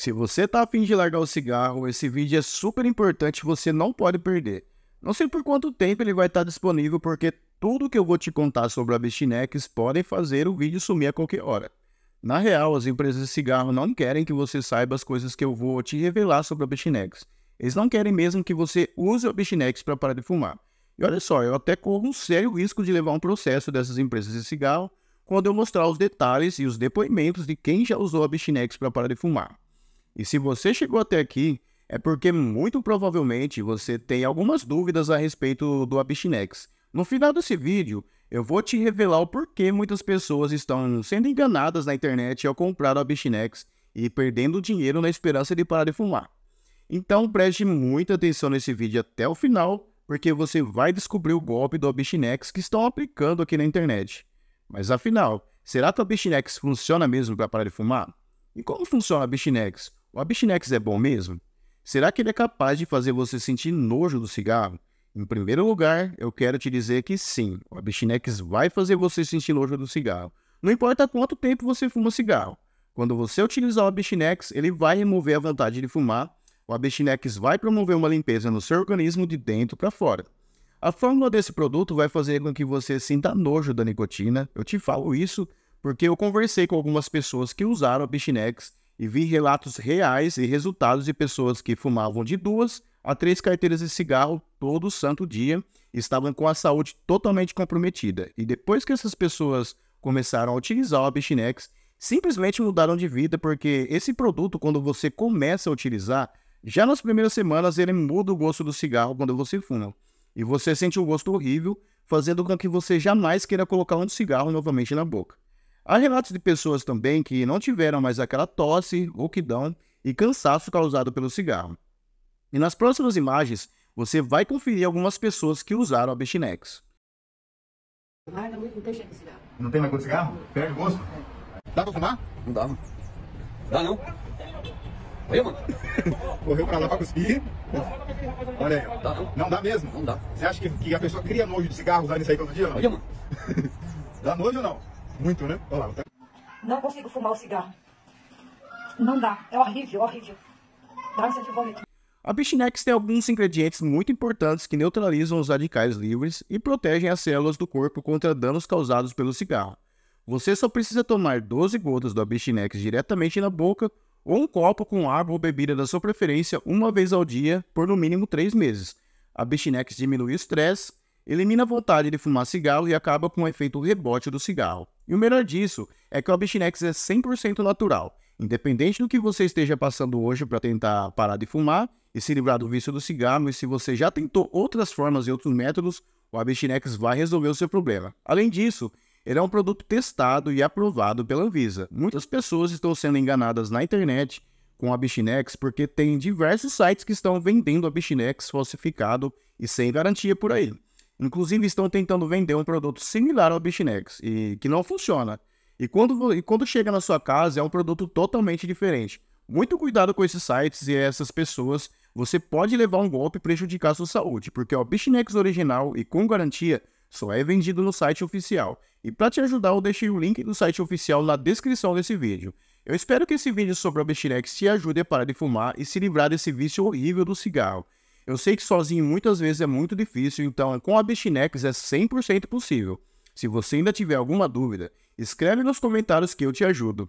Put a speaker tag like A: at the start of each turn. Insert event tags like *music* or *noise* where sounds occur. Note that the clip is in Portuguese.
A: Se você tá afim de largar o cigarro, esse vídeo é super importante, você não pode perder. Não sei por quanto tempo ele vai estar disponível, porque tudo que eu vou te contar sobre a abstinex podem fazer o vídeo sumir a qualquer hora. Na real, as empresas de cigarro não querem que você saiba as coisas que eu vou te revelar sobre a Bitnex. Eles não querem mesmo que você use a Bitnex para parar de fumar. E olha só, eu até corro um sério risco de levar um processo dessas empresas de cigarro quando eu mostrar os detalhes e os depoimentos de quem já usou a Bitnex para parar de fumar. E se você chegou até aqui, é porque muito provavelmente você tem algumas dúvidas a respeito do Abstinex. No final desse vídeo, eu vou te revelar o porquê muitas pessoas estão sendo enganadas na internet ao comprar o Abstinex e perdendo dinheiro na esperança de parar de fumar. Então preste muita atenção nesse vídeo até o final, porque você vai descobrir o golpe do Abstinex que estão aplicando aqui na internet. Mas afinal, será que o Abstinex funciona mesmo para parar de fumar? E como funciona o Abstinex? O Abixinex é bom mesmo? Será que ele é capaz de fazer você sentir nojo do cigarro? Em primeiro lugar, eu quero te dizer que sim, o Abixinex vai fazer você sentir nojo do cigarro. Não importa quanto tempo você fuma cigarro. Quando você utilizar o Abixinex, ele vai remover a vontade de fumar. O Abixinex vai promover uma limpeza no seu organismo de dentro para fora. A fórmula desse produto vai fazer com que você sinta nojo da nicotina. Eu te falo isso porque eu conversei com algumas pessoas que usaram o Abixinex e vi relatos reais e resultados de pessoas que fumavam de duas a três carteiras de cigarro todo santo dia e estavam com a saúde totalmente comprometida. E depois que essas pessoas começaram a utilizar o Abixinex, simplesmente mudaram de vida, porque esse produto, quando você começa a utilizar, já nas primeiras semanas ele muda o gosto do cigarro quando você fuma. E você sente um gosto horrível, fazendo com que você jamais queira colocar um cigarro novamente na boca. Há relatos de pessoas também que não tiveram mais aquela tosse, rouquidão e cansaço causado pelo cigarro. E nas próximas imagens, você vai conferir algumas pessoas que usaram a Bestinex. Não tem mais gosto de cigarro? Perde o gosto? Dá pra fumar? Não dá, mano. Dá não? Olha, mano. *laughs* Correu pra lá pra cuspir. Olha aí. Dá não? Não dá mesmo? Não dá. Você acha que, que a pessoa cria nojo de cigarro usando isso aí todo dia? Olha, mano. *laughs* dá nojo ou não? Muito, né? Olha lá. Tá. Não consigo fumar o cigarro. Não dá. É horrível, horrível. Dá de vômito. A Bichinex tem alguns ingredientes muito importantes que neutralizam os radicais livres e protegem as células do corpo contra danos causados pelo cigarro. Você só precisa tomar 12 gotas do Abixinex diretamente na boca ou um copo com água ou bebida da sua preferência uma vez ao dia por no mínimo 3 meses. A Bichinex diminui o estresse, elimina a vontade de fumar cigarro e acaba com o efeito rebote do cigarro. E o melhor disso é que o Abstinex é 100% natural. Independente do que você esteja passando hoje para tentar parar de fumar e se livrar do vício do cigarro, e se você já tentou outras formas e outros métodos, o Abstinex vai resolver o seu problema. Além disso, ele é um produto testado e aprovado pela Anvisa. Muitas pessoas estão sendo enganadas na internet com o Abstinex porque tem diversos sites que estão vendendo o falsificado e sem garantia por aí. Inclusive, estão tentando vender um produto similar ao Bichinex, e que não funciona. E quando, e quando chega na sua casa, é um produto totalmente diferente. Muito cuidado com esses sites e essas pessoas. Você pode levar um golpe e prejudicar sua saúde, porque o Bichinex original e com garantia só é vendido no site oficial. E para te ajudar, eu deixei o link do site oficial na descrição desse vídeo. Eu espero que esse vídeo sobre o Bichinex te ajude a parar de fumar e se livrar desse vício horrível do cigarro. Eu sei que sozinho muitas vezes é muito difícil, então com a Bistinex é 100% possível. Se você ainda tiver alguma dúvida, escreve nos comentários que eu te ajudo.